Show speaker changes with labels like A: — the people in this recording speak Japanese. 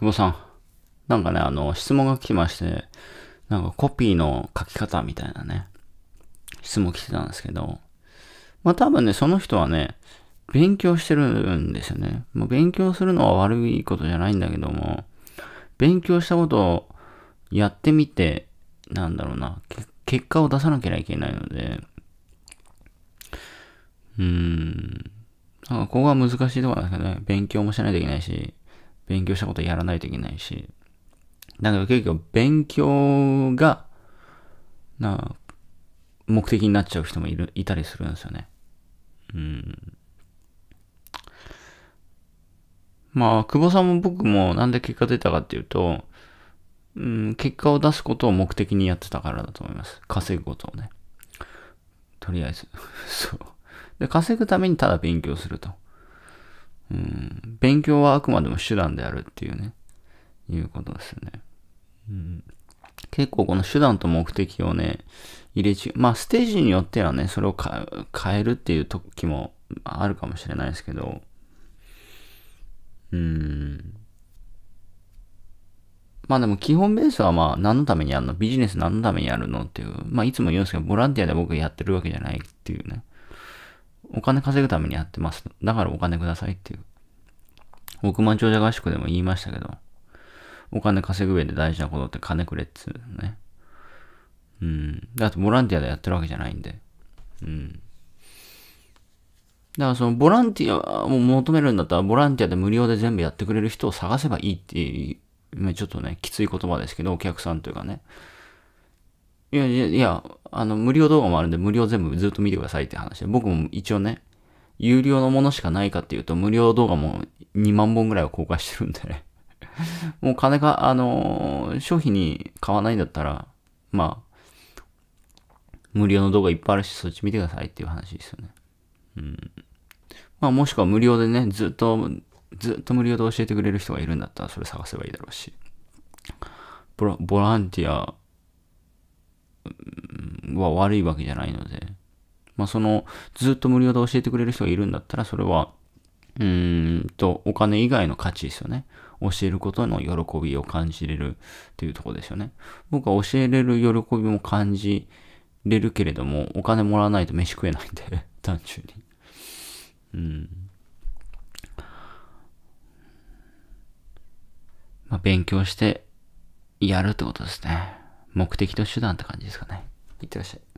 A: 久保さん。なんかね、あの、質問が来てまして、なんかコピーの書き方みたいなね、質問来てたんですけど、まあ多分ね、その人はね、勉強してるんですよね。もう勉強するのは悪いことじゃないんだけども、勉強したことをやってみて、なんだろうな、結果を出さなければいけないので、うーん、なんかここが難しいところなんですけどね、勉強もしないといけないし、勉強したことやらないといけないし、だから結局勉強が、な、目的になっちゃう人もいる、いたりするんですよね。うん。まあ、久保さんも僕もなんで結果出たかっていうと、うん、結果を出すことを目的にやってたからだと思います。稼ぐことをね。とりあえず。そう。で、稼ぐためにただ勉強すると。うん、勉強はあくまでも手段であるっていうね、いうことですね。うん、結構この手段と目的をね、入れ違まあステージによってはね、それを変えるっていう時もあるかもしれないですけど、うん。まあでも基本ベースはまあ何のためにやるのビジネス何のためにやるのっていう、まあいつも言うんですけど、ボランティアで僕やってるわけじゃないっていうね。お金稼ぐためにやってます。だからお金くださいっていう。億万長者合宿でも言いましたけど、お金稼ぐ上で大事なことって金くれっつうね。うん。だってボランティアでやってるわけじゃないんで。うん。だからそのボランティアを求めるんだったら、ボランティアで無料で全部やってくれる人を探せばいいっていう、ちょっとね、きつい言葉ですけど、お客さんというかね。いやいや、いや、あの、無料動画もあるんで、無料全部ずっと見てくださいって話で、僕も一応ね、有料のものしかないかっていうと、無料動画も2万本ぐらいは公開してるんでね。もう金が、あのー、商品に買わないんだったら、まあ、無料の動画いっぱいあるし、そっち見てくださいっていう話ですよね。うん。まあ、もしくは無料でね、ずっと、ずっと無料で教えてくれる人がいるんだったら、それ探せばいいだろうし。ボラボランティアは悪いわけじゃないので、まあ、その、ずっと無料で教えてくれる人がいるんだったら、それは、うーんと、お金以外の価値ですよね。教えることの喜びを感じれるっていうとこですよね。僕は教えれる喜びも感じれるけれども、お金もらわないと飯食えないんで、単純に。うん。まあ、勉強してやるってことですね。目的と手段って感じですかね。いってらっしゃい。